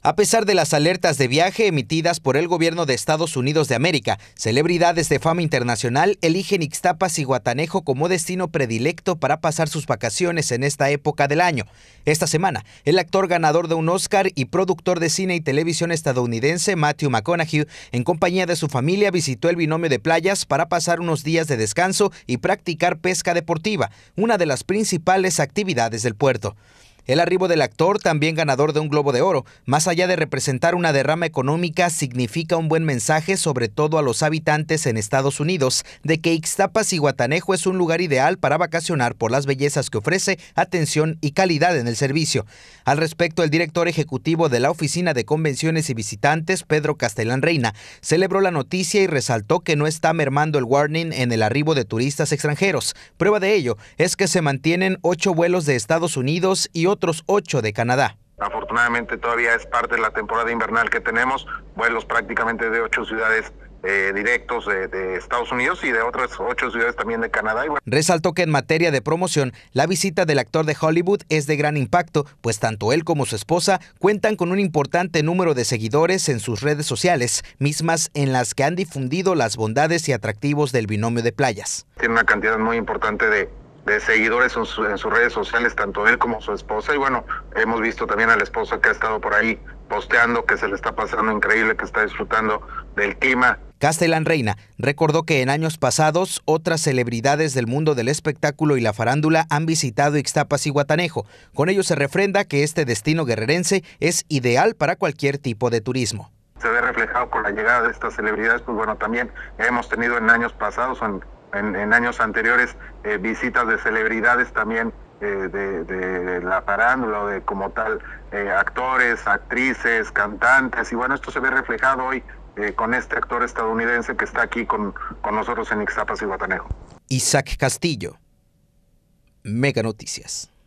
A pesar de las alertas de viaje emitidas por el gobierno de Estados Unidos de América, celebridades de fama internacional eligen Ixtapas y Guatanejo como destino predilecto para pasar sus vacaciones en esta época del año. Esta semana, el actor ganador de un Oscar y productor de cine y televisión estadounidense Matthew McConaughey, en compañía de su familia, visitó el binomio de playas para pasar unos días de descanso y practicar pesca deportiva, una de las principales actividades del puerto. El arribo del actor, también ganador de un Globo de Oro, más allá de representar una derrama económica, significa un buen mensaje, sobre todo a los habitantes en Estados Unidos, de que Ixtapas y Guatanejo es un lugar ideal para vacacionar por las bellezas que ofrece, atención y calidad en el servicio. Al respecto, el director ejecutivo de la Oficina de Convenciones y Visitantes, Pedro Castellán Reina, celebró la noticia y resaltó que no está mermando el warning en el arribo de turistas extranjeros. Prueba de ello es que se mantienen ocho vuelos de Estados Unidos y otros ocho de Canadá. Afortunadamente todavía es parte de la temporada invernal que tenemos, vuelos prácticamente de ocho ciudades eh, directos de, Estados Unidos y de otras ocho ciudades también de Canadá. Resaltó que en materia de promoción, la visita del actor de Hollywood es de gran impacto, pues tanto él como su esposa cuentan con un importante número de seguidores en sus redes sociales, mismas en las que han difundido las bondades y atractivos del binomio de playas. Tiene una cantidad muy importante de, de seguidores en, sus redes sociales, tanto él como su esposa. Y bueno, hemos visto también a la esposa que ha estado por ahí posteando, que se le está pasando increíble, que está disfrutando del clima. Castellán Reina recordó que en años pasados otras celebridades del mundo del espectáculo y la farándula han visitado Ixtapas y Guatanejo. Con ello se refrenda que este destino guerrerense es ideal para cualquier tipo de turismo. Se ve reflejado con la llegada de estas celebridades, pues bueno, también hemos tenido en años pasados, en en, años anteriores eh, visitas de celebridades también eh, de, la parándula, de como tal, eh, actores, actrices, cantantes, y bueno, esto se ve reflejado hoy con este actor estadounidense que está aquí con, nosotros en Ixtapas y Guatanejo. Isaac Castillo, Mega Noticias.